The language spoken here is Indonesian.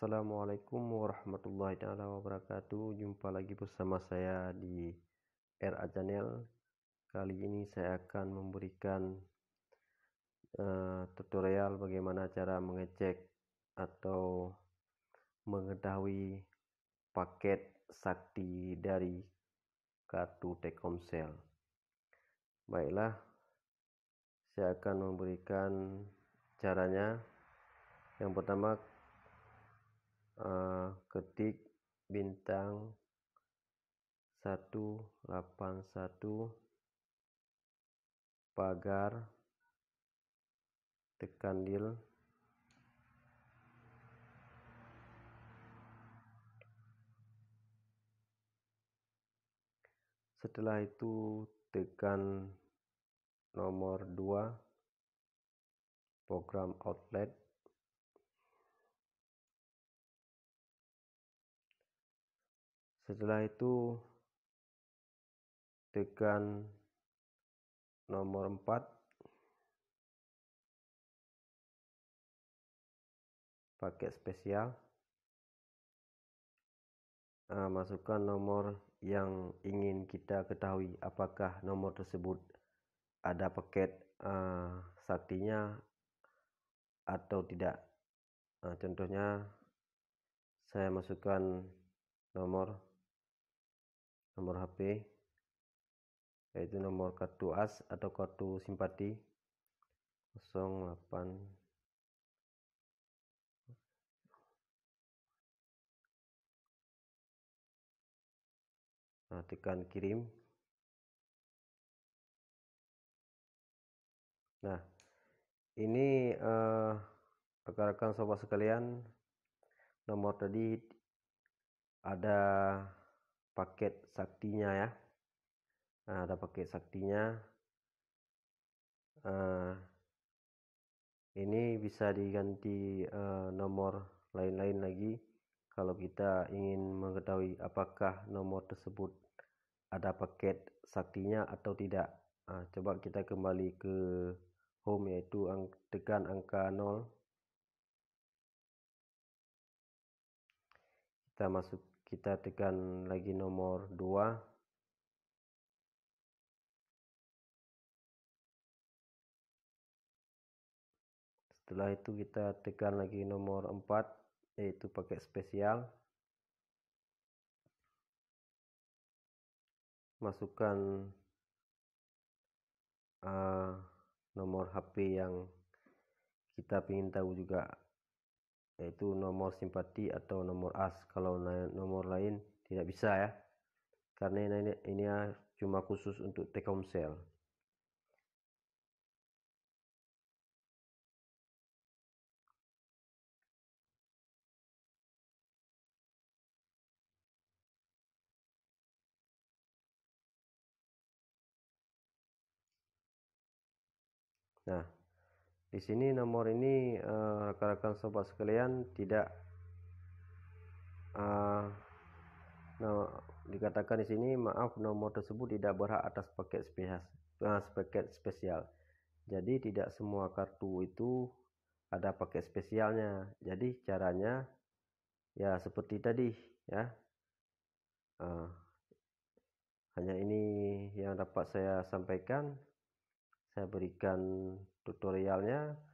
Assalamualaikum warahmatullahi taala wabarakatuh. Jumpa lagi bersama saya di RA Channel. Kali ini saya akan memberikan uh, tutorial bagaimana cara mengecek atau mengetahui paket sakti dari kartu Telkomsel. Baiklah, saya akan memberikan caranya. Yang pertama uh, ketik bintang 181 pagar tekan deal setelah itu tekan nomor 2 program outlet setelah itu tekan nomor 4 paket spesial nah, masukkan nomor yang ingin kita ketahui apakah nomor tersebut ada paket uh, saktinya atau tidak nah, contohnya saya masukkan nomor nomor HP yaitu nomor kartu AS atau kartu simpati 08 Nah, tekan kirim. Nah, ini eh, rekan rekan uh, sobat sekalian, nomor tadi ada paket saktinya ya nah, ada paket saktinya uh, ini bisa diganti uh, nomor lain-lain lagi kalau kita ingin mengetahui apakah nomor tersebut ada paket saktinya atau tidak nah, coba kita kembali ke home yaitu ang tekan angka 0 kita masuk kita tekan lagi nomor 2 setelah itu kita tekan lagi nomor 4 yaitu pakai spesial masukkan uh, nomor HP yang kita ingin tahu juga yaitu nomor simpati atau nomor as kalau nomor lain tidak bisa ya karena ini, ini ya cuma khusus untuk Telkomsel Nah, di sini nomor ini eh, rekan-rekan uh, sobat sekalian tidak uh, nah, dikatakan di sini maaf nomor tersebut tidak berhak atas paket spesial uh, eh, paket spesial jadi tidak semua kartu itu ada paket spesialnya jadi caranya ya seperti tadi ya uh, hanya ini yang dapat saya sampaikan saya berikan tutorialnya